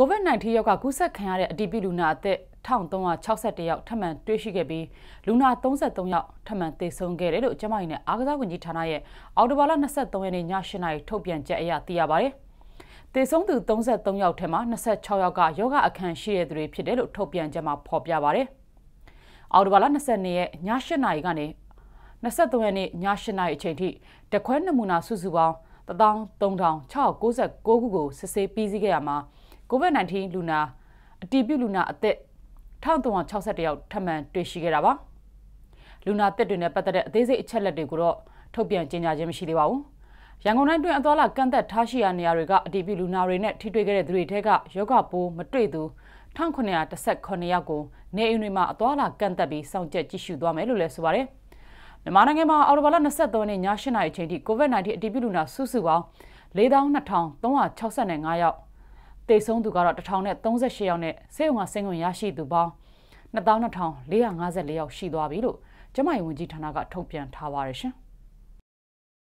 COVID-19 ရောဂါကူးစက်ခံရတဲ့အတည်ပြုလူနာအသက်1361ယောက်ထပ်မံတွေ့ရှိခဲ့ပြီးလူနာ33ယောက်ထပ်မံသေဆုံးခဲ့တယ်လို့ကျန်းမာရေးနဲ့အားကစားဝန်ကြီးဌာနရဲ့အောက်တိုဘာလ23ရက်နေ့ည7:00နာရီထုတ်ပြန်ချက်အရသိရပါတယ်။သေဆုံးသူ33ယောက်ထဲမှာ26ယောက်ကယောဂအခံရှိတဲ့သူတွေဖြစ်တယ်လို့ထုတ်ပြန်ချက်မှာဖော်ပြပါတယ်။အောက်တိုဘာလ22ရက်ည7:00နာရီကနေ23ရက်နေ့ည7:00နာရီအချိန်ထိတခွဲနမူနာစုစုပေါင်း13696ခုကိုစစ်ဆေးပြီးစီးခဲ့ရမှာ COVID-19 လူနာအတည်ပြုလူနာအသက်1361ယောက်ထပ်မံတွေ့ရှိခဲ့တာပါလူနာသက်တွေနဲ့ပတ်သက်တဲ့အသေးစိတ်အချက်လက်တွေကိုတော့ထုတ်ပြန်ကြေညာခြင်းမရှိသေးပါဘူးရန်ကုန်တိုင်းတွင်အသွားလာကန့်သက်ထားရှိရာနေရာတွေကအတည်ပြုလူနာတွေနဲ့ထိတွေ့ခဲ့တဲ့သူတွေထဲကယောဂပိုးမတွေ့သူ1918ယောက်ကိုနေအိမ်တွေမှာအသွားလာကန့်သက်ပြီးစောင့်ကြပ်ကြည့်ရှုသွားမယ်လို့လည်းဆိုပါတယ်မြန်မာနိုင်ငံမှာအော်တိုဘာလ23ရက်ည8:00အချိန်ထိ COVID-19 အတည်ပြုလူနာစုစုပေါင်း42,365ယောက်တေဆုံးသူကတော့1038ယောက်နဲ့ဆေးရုံကဆင်းခွင့်ရရှိသူပေါင်း2254ယောက်ရှိသွားပြီလို့ကျမရေးဝန်ကြီးဌာနကထုတ်ပြန်ထားပါတယ်ရှင်။